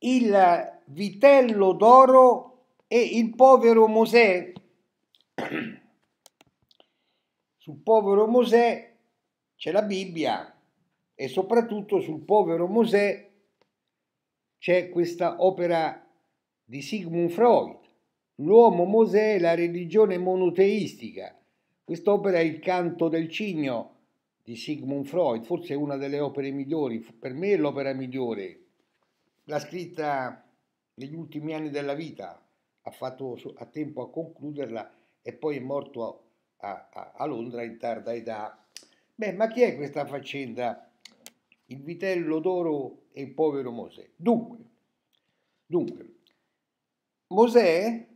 il vitello d'oro e il povero Mosè. Sul povero Mosè c'è la Bibbia e soprattutto sul povero Mosè c'è questa opera di Sigmund Freud, L'uomo Mosè e la religione monoteistica. Quest'opera è il canto del cigno di Sigmund Freud, forse una delle opere migliori, per me è l'opera migliore l'ha scritta negli ultimi anni della vita, ha fatto a tempo a concluderla e poi è morto a, a, a Londra in tarda età. Beh, ma chi è questa faccenda? Il vitello d'oro e il povero Mosè. Dunque, dunque Mosè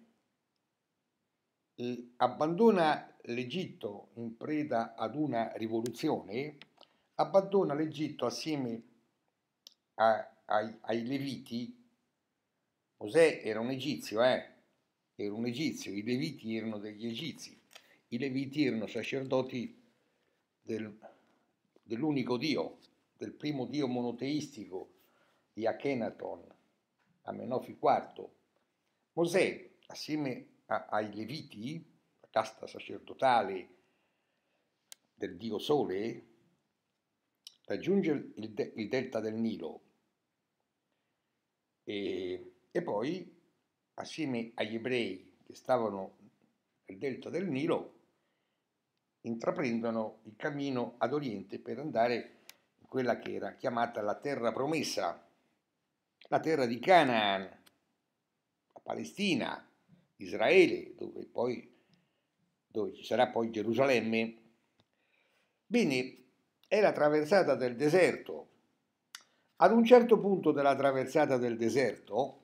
abbandona l'Egitto in preda ad una rivoluzione, abbandona l'Egitto assieme a ai, ai Leviti, Mosè era un egizio, eh? Era un egizio, i Leviti erano degli egizi, i Leviti erano sacerdoti del, dell'unico Dio, del primo Dio monoteistico di Akhenaton, Amenofi IV. Mosè, assieme a, ai Leviti, la casta sacerdotale del Dio Sole, raggiunge il, de- il delta del Nilo e, e poi, assieme agli ebrei che stavano nel delta del Nilo, intraprendono il cammino ad oriente per andare in quella che era chiamata la terra promessa, la terra di Canaan, la Palestina, Israele, dove poi dove ci sarà poi Gerusalemme. Bene, è la traversata del deserto ad un certo punto della traversata del deserto,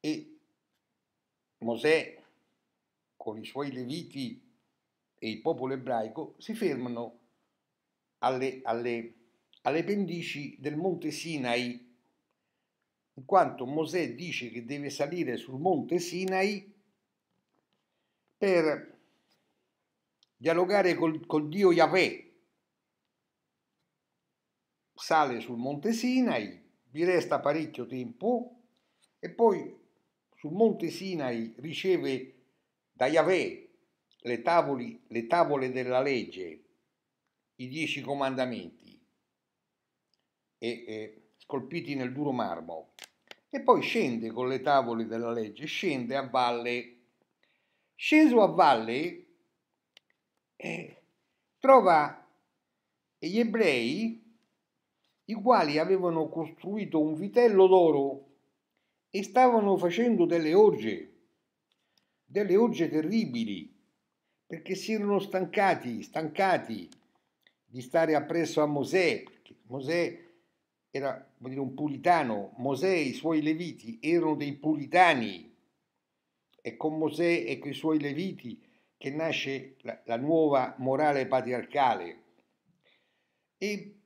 e Mosè con i suoi leviti e il popolo ebraico si fermano alle, alle, alle pendici del monte Sinai in quanto Mosè dice che deve salire sul monte Sinai per dialogare col, col dio Yahweh, sale sul Monte Sinai, vi resta parecchio tempo e poi sul Monte Sinai riceve da Yahweh le, tavoli, le tavole della legge, i dieci comandamenti, e, e, scolpiti nel duro marmo, e poi scende con le tavole della legge, scende a valle. Sceso a valle, eh, trova gli ebrei i quali avevano costruito un vitello d'oro e stavano facendo delle orge, delle orge terribili, perché si erano stancati, stancati di stare appresso a Mosè. Mosè era dire, un puritano, Mosè e i suoi leviti erano dei puritani e con Mosè e con i suoi leviti che nasce la, la nuova morale patriarcale. E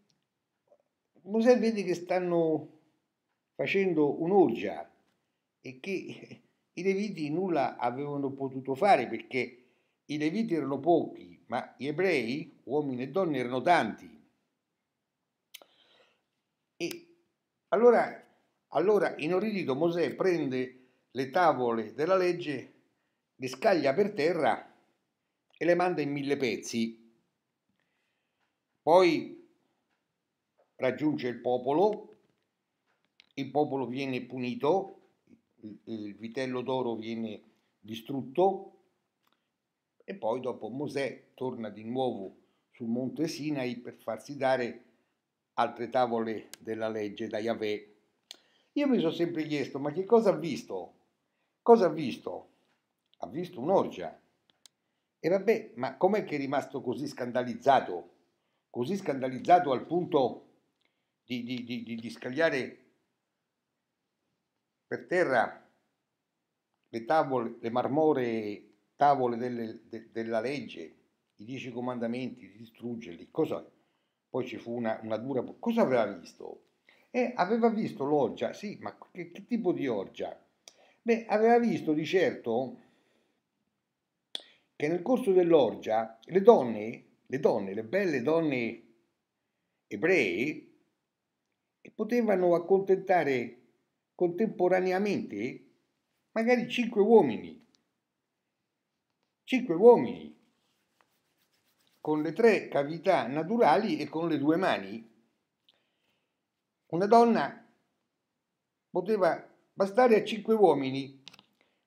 Mosè vede che stanno facendo un'orgia e che i Leviti nulla avevano potuto fare perché i Leviti erano pochi, ma gli ebrei, uomini e donne, erano tanti. E allora, allora inorridito, Mosè prende le tavole della legge, le scaglia per terra e le manda in mille pezzi. Poi raggiunge il popolo, il popolo viene punito, il vitello d'oro viene distrutto e poi dopo Mosè torna di nuovo sul monte Sinai per farsi dare altre tavole della legge da Yahweh. Io mi sono sempre chiesto, ma che cosa ha visto? Cosa ha visto? Ha visto un'orgia. E vabbè, ma com'è che è rimasto così scandalizzato? Così scandalizzato al punto di, di, di, di scagliare per terra le tavole, le marmore tavole delle, de, della legge, i dieci comandamenti, di distruggerli, cosa? Poi ci fu una, una dura... Cosa aveva visto? Eh, aveva visto l'orgia, sì, ma che, che tipo di orgia? Beh, aveva visto di certo che nel corso dell'orgia le donne, le donne, le belle donne ebree, e potevano accontentare contemporaneamente magari cinque uomini. Cinque uomini con le tre cavità naturali e con le due mani. Una donna poteva bastare a cinque uomini.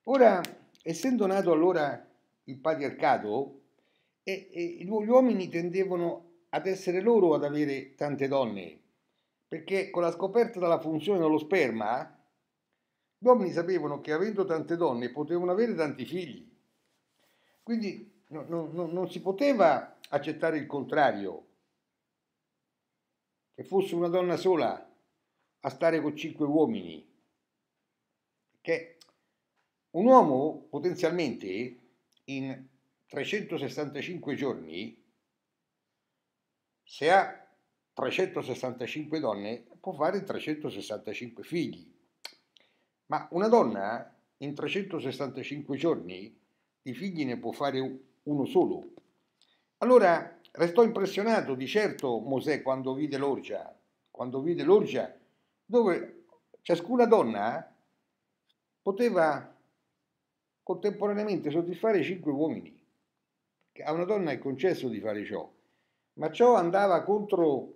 Ora, essendo nato allora il patriarcato, eh, eh, gli uomini tendevano ad essere loro ad avere tante donne perché con la scoperta della funzione dello sperma, gli uomini sapevano che avendo tante donne potevano avere tanti figli. Quindi no, no, no, non si poteva accettare il contrario, che fosse una donna sola a stare con cinque uomini. Che un uomo potenzialmente in 365 giorni, se ha 365 donne può fare 365 figli, ma una donna eh, in 365 giorni di figli ne può fare uno solo. Allora restò impressionato di certo Mosè quando vide l'orgia, quando vide l'orgia dove ciascuna donna eh, poteva contemporaneamente soddisfare cinque uomini. A una donna è concesso di fare ciò, ma ciò andava contro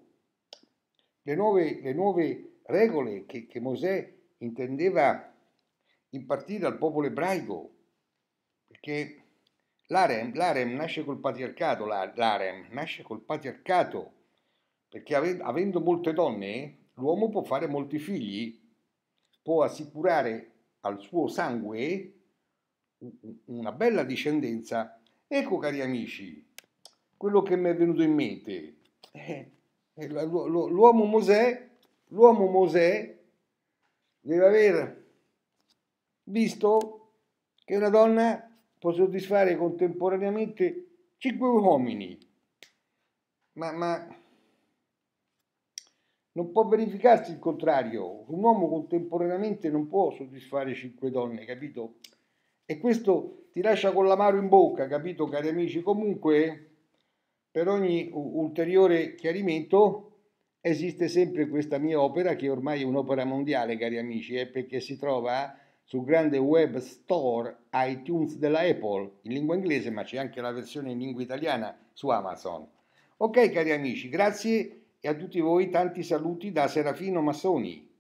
le nuove, le nuove regole che, che Mosè intendeva impartire al popolo ebraico, perché l'Arem, l'Arem nasce col patriarcato, l'Arem nasce col patriarcato, perché avendo molte donne, l'uomo può fare molti figli, può assicurare al suo sangue una bella discendenza. Ecco cari amici, quello che mi è venuto in mente, eh, eh, l'uomo Mosè, l'uomo Mosè deve aver visto che una donna può soddisfare contemporaneamente cinque uomini, ma, ma non può verificarsi il contrario. Un uomo contemporaneamente non può soddisfare cinque donne, capito? E questo ti lascia con l'amaro in bocca, capito, cari amici? Comunque, per ogni ulteriore chiarimento esiste sempre questa mia opera che ormai è un'opera mondiale, cari amici, eh, perché si trova sul grande web store iTunes della Apple in lingua inglese, ma c'è anche la versione in lingua italiana su Amazon. Ok, cari amici, grazie e a tutti voi tanti saluti da Serafino Massoni.